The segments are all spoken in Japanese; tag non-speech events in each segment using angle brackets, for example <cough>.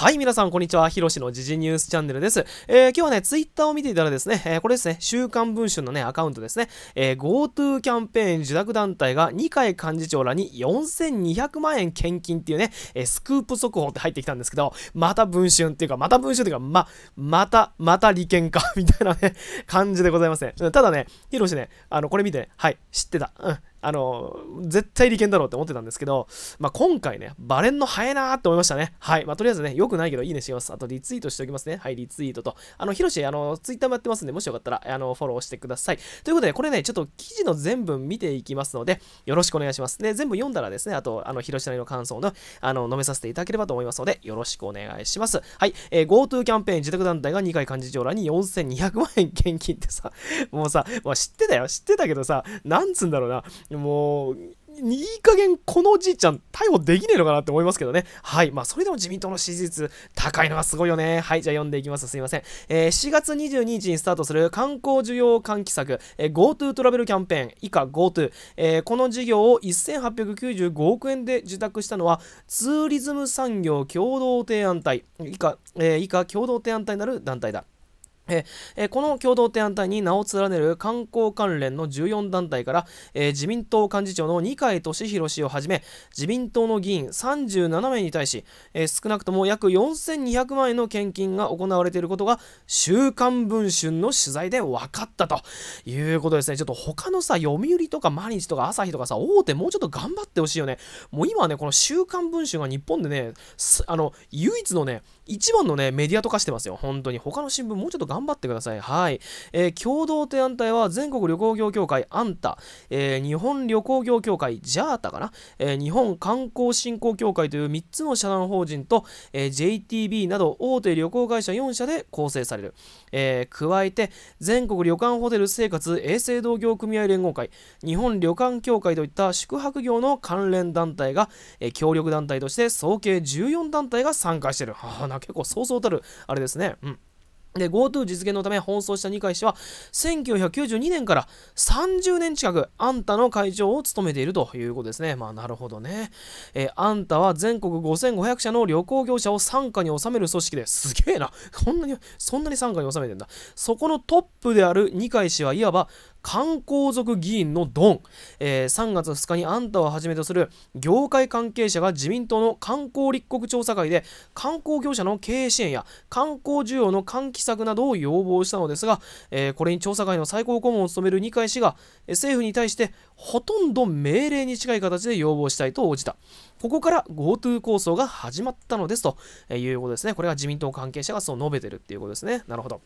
はい、皆さん、こんにちは。ひろしの時事ニュースチャンネルです。えー、今日はね、ツイッターを見ていたらですね、えー、これですね、週刊文春のね、アカウントですね、えー、GoTo キャンペーン受諾団体が二階幹事長らに4200万円献金っていうね、えスクープ速報って入ってきたんですけど、また文春っていうか、また文春っていうか、ま、また、また利権かみたいなね、感じでございますね。ただね、ひろしね、あの、これ見てね、はい、知ってた。うん。あの、絶対利権だろうって思ってたんですけど、まあ、今回ね、バレンの早いなーって思いましたね。はい。まあ、とりあえずね、良くないけどいいねします。あと、リツイートしておきますね。はい、リツイートと。あの、ヒロシ、あの、ツイッターもやってますんで、もしよかったら、あの、フォローしてください。ということで、これね、ちょっと記事の全文見ていきますので、よろしくお願いします。で、全部読んだらですね、あと、あの、ヒロシなりの感想の、あの、述べさせていただければと思いますので、よろしくお願いします。はい。えー、GoTo キャンペーン、自宅団体が2回幹事長らに4200万円現金ってさ、もうさ、もう知ってたよ。知ってたけどさ、なんつうんだろうな。もう、いい加減このじいちゃん逮捕できねえのかなって思いますけどね。はい。まあ、それでも自民党の支持率高いのがすごいよね。はい。じゃあ読んでいきます。すいません。えー、7月22日にスタートする観光需要喚起策、えー、GoTo トラベルキャンペーン以下 GoTo、えー、この事業を1895億円で受託したのはツーリズム産業共同提案隊以下、えー、以下共同提案隊なる団体だ。ええこの共同提案体に名を連ねる観光関連の14団体から、え自民党幹事長の二階俊博氏をはじめ自民党の議員37名に対し、え少なくとも約4200万円の献金が行われていることが「週刊文春」の取材で分かったということですねちょっと他のさ読売とか毎日とか朝日とかさ大手もうちょっと頑張ってほしいよねもう今はねこの「週刊文春」が日本でねあの唯一のね一番のねメディアと化してますよ本当に他の新聞もうちょっと頑張頑張ってください。はい。えー、共同提案体は全国旅行業協会アンタ、えー、日本旅行業協会ジャータかな、えー、日本観光振興協会という3つの社団法人と、え JTB など大手旅行会社4社で構成される。え加えて、全国旅館ホテル生活衛生同業組合連合会、日本旅館協会といった宿泊業の関連団体が、え協力団体として総計14団体が参加してる。はな、結構そうそうたる、あれですね。うん。GoTo 実現のため奔走した二階氏は1992年から30年近くあんたの会長を務めているということですね。まあなるほどね。えー、あんたは全国5500社の旅行業者を傘下に収める組織ですげえな。こんなに、そんなに傘下に収めてんだ。そこのトップである二階氏はいわば観光族議員のドン、えー、3月2日にあんたをはじめとする業界関係者が自民党の観光立国調査会で観光業者の経営支援や観光需要の喚起策などを要望したのですが、えー、これに調査会の最高顧問を務める二階氏が政府に対してほとんど命令に近い形で要望したいと応じた。ここから GoTo 構想が始まったのですということですね。これが自民党関係者がそう述べてるっていうことですね。なるほど。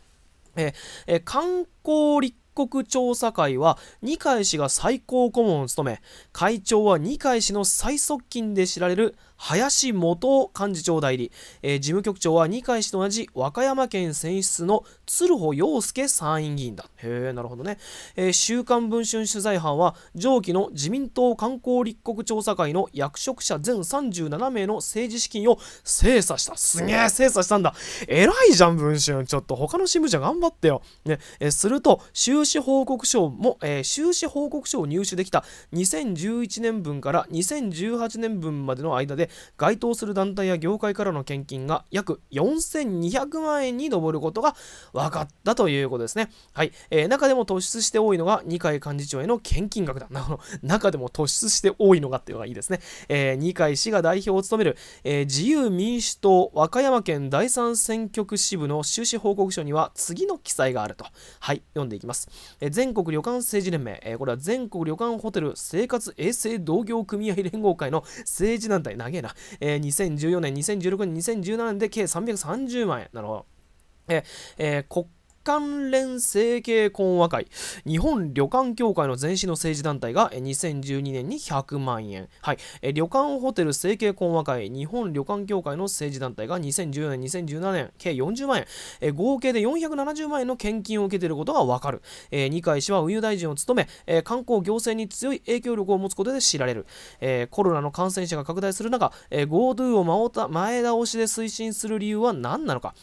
えーえー、観光立国調査会は二階氏が最高顧問を務め会長は二階氏の最側近で知られる林元幹事長代理、えー、事務局長は二階氏と同じ和歌山県選出の鶴穂陽介参院議員だへえなるほどね、えー、週刊文春取材班は上記の自民党観光立国調査会の役職者全37名の政治資金を精査したすげえ精査したんだ偉いじゃん文春ちょっと他の新聞社頑張ってよ、ねえー、すると収支報告書も、えー、収支報告書を入手できた2011年分から2018年分までの間で該当する団体や業界からの献金が約4200万円に上ることが分かったということですね。はい。えー、中でも突出して多いのが二階幹事長への献金額だ。なるほど。中でも突出して多いのがっていうのがいいですね。えー、二階氏が代表を務める、えー、自由民主党和歌山県第三選挙区支部の収支報告書には次の記載があると。はい。読んでいきます。え全国旅館政治連盟、えこれは全国旅館ホテル生活衛生同業組合連合会の政治団体、長えな、え2014年、2016年、2017年で計330万円。なるほど。ええー、国関連政経懇和会日本旅館協会の前身の政治団体が2012年に100万円、はい、旅館ホテル政形懇和会日本旅館協会の政治団体が2014年2017年計40万円合計で470万円の献金を受けていることが分かる、二階氏は運輸大臣を務め、観光行政に強い影響力を持つことで知られる、コロナの感染者が拡大する中、ー、GoTo を前倒しで推進する理由は何なのか、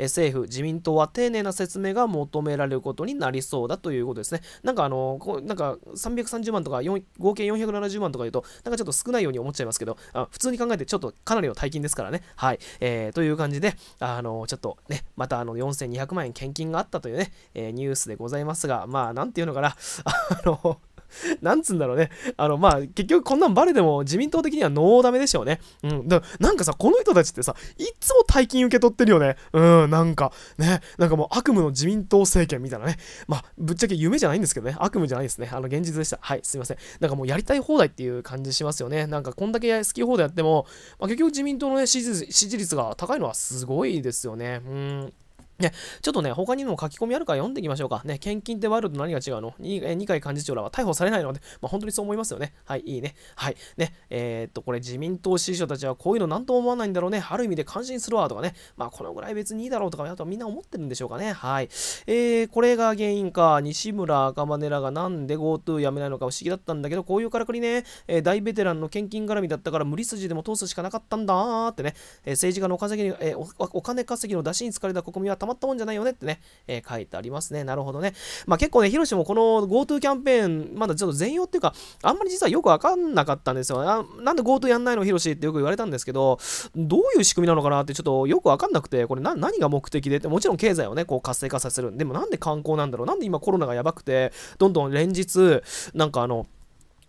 政府自民党は丁寧な説明めが求められることになりそうだということですね。なんかあの、こなんか330万とか合計470万とか言うと、なんかちょっと少ないように思っちゃいますけど、あ普通に考えてちょっとかなりの大金ですからね。はい。えー、という感じで、あの、ちょっとね、またあの4200万円献金があったというね、えー、ニュースでございますが、まあ、なんていうのかな、<laughs> あの <laughs> なんつうんだろうね。あの、まあ、結局こんなんバレても自民党的にはノーダメでしょうね。うん。だなんかさ、この人たちってさ、いつも大金受け取ってるよね。うん、なんか、ね。なんかもう悪夢の自民党政権みたいなね。まあ、ぶっちゃけ夢じゃないんですけどね。悪夢じゃないですね。あの、現実でした。はい、すいません。なんかもうやりたい放題っていう感じしますよね。なんかこんだけ好き放題やっても、まあ、結局自民党のね、支持率が高いのはすごいですよね。うん。ね、ちょっとね、他にも書き込みあるから読んでいきましょうか。ね、献金ってワールド何が違うの二階幹事長らは逮捕されないので、まあ、本当にそう思いますよね。はい、いいね。はい。ね、えー、っと、これ自民党支持者たちはこういうの何とも思わないんだろうね。ある意味で感心するわとかね。まあ、このぐらい別にいいだろうとか、あとはみんな思ってるんでしょうかね。はい。えー、これが原因か。西村赤羽らがなんで GoTo やめないのか不思議だったんだけど、こういうからくりね、えー、大ベテランの献金絡みだったから無理筋でも通すしかなかったんだーってね。えー、政治家のお金,、えお金稼ぎの出しに疲れた国民はたまったもんじゃないよねってね、えー、書いてありますね。なるほどね。まあ結構ね、ヒロシもこの GoTo キャンペーン、まだちょっと全容っていうか、あんまり実はよくわかんなかったんですよ。ななんで GoTo やんないのヒロシってよく言われたんですけど、どういう仕組みなのかなってちょっとよくわかんなくて、これ何が目的でって、もちろん経済をね、こう活性化させる。でもなんで観光なんだろうなんで今コロナがやばくて、どんどん連日、なんかあの、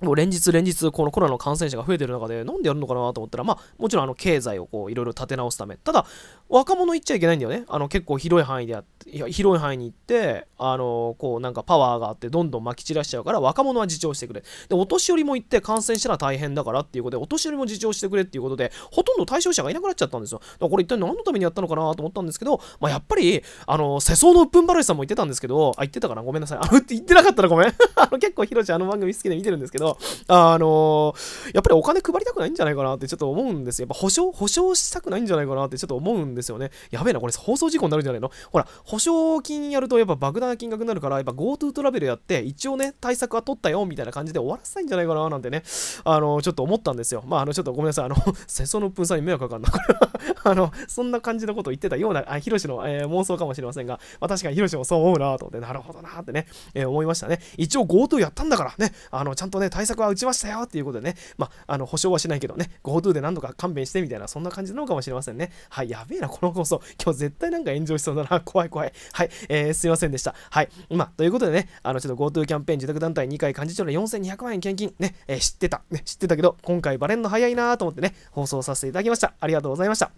もう連日連日このコロナの感染者が増えてる中でなんでやるのかなと思ったらまあもちろんあの経済をこういろいろ立て直すためただ若者行っちゃいけないんだよねあの結構広い範囲でっていや広い範囲に行ってあのこうなんかパワーがあってどんどんまき散らしちゃうから若者は自重してくれでお年寄りも行って感染したら大変だからっていうことでお年寄りも自重してくれっていうことでほとんど対象者がいなくなっちゃったんですよだからこれ一体何のためにやったのかなと思ったんですけどまあやっぱりあの世相のうっぷんばらしさんも言ってたんですけどあ言ってたかなごめんなさいあ言ってなかったらごめん <laughs> あの結構ひろちゃんあの番組好きで見てるんですけどど、あのー、やっぱりお金配りたくないんじゃないかなってちょっと思うんですよ。やっぱ保証、保証したくないんじゃないかなってちょっと思うんですよね。やべえな、これ放送事故になるんじゃないのほら、保証金やるとやっぱ莫大な金額になるから、やっぱ GoTo トラベルやって、一応ね、対策は取ったよみたいな感じで終わらせたいんじゃないかななんてね、あのー、ちょっと思ったんですよ。まあ、あの、ちょっとごめんなさい、あの、世 <laughs> 相のプさんに迷惑かかんな。<laughs> あの、そんな感じのことを言ってたような、あ、ヒロシの、えー、妄想かもしれませんが、まあ、確かにヒロシもそう思うなと思って、なるほどなってね、えー、思いましたね。一応 GoTo やったんだからね、あの、ちゃんとね、対策は打ちましたよっていうことでね、まあ、あの、保証はしないけどね、GoTo で何とか勘弁してみたいな、そんな感じなのかもしれませんね。はい、やべえな、この放送。今日絶対なんか炎上しそうだな。怖い怖い。はい、えー、すいませんでした。はい、まあ、ということでね、あの、ちょっと GoTo キャンペーン、自宅団体2回幹事長の4200万円献金、ね、えー、知ってた、ね、知ってたけど、今回バレんの早いなと思ってね、放送させていただきました。ありがとうございました。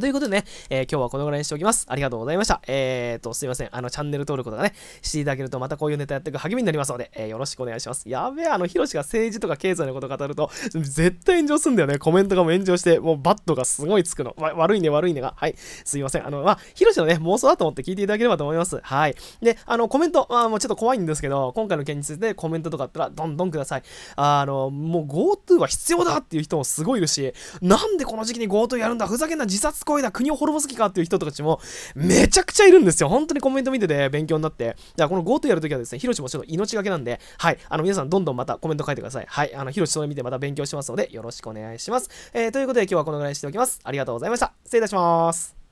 ということでね、えー、今日はこのぐらいにしておきます。ありがとうございました。えーと、すいません。あの、チャンネル登録とかね、していただけると、またこういうネタやっていく励みになりますので、えー、よろしくお願いします。やべえ、あの、ヒロシが政治とか経済のこと語ると、絶対炎上すんだよね。コメントがもう炎上して、もうバットがすごいつくの。わ悪いね、悪いねが。はい。すいません。あの、まあ、ヒロシのね、妄想だと思って聞いていただければと思います。はい。で、あの、コメント、まあ、もうちょっと怖いんですけど、今回の件についてコメントとかあったら、どんどんください。あの、もう GoTo は必要だっていう人もすごいいるし、なんでこの時期に GoTo やるんだふざけんな自殺こい国を滅ぼす気かっていう人たちも、めちゃくちゃいるんですよ。本当にコメント見てて勉強になって。じゃあ、この GoTo やるときはですね、ヒロシもちょっと命がけなんで、はい、あの、皆さんどんどんまたコメント書いてください。はい、あの、ヒロシそれ見てまた勉強しますので、よろしくお願いします。えー、ということで今日はこのぐらいにしておきます。ありがとうございました。失礼いたします。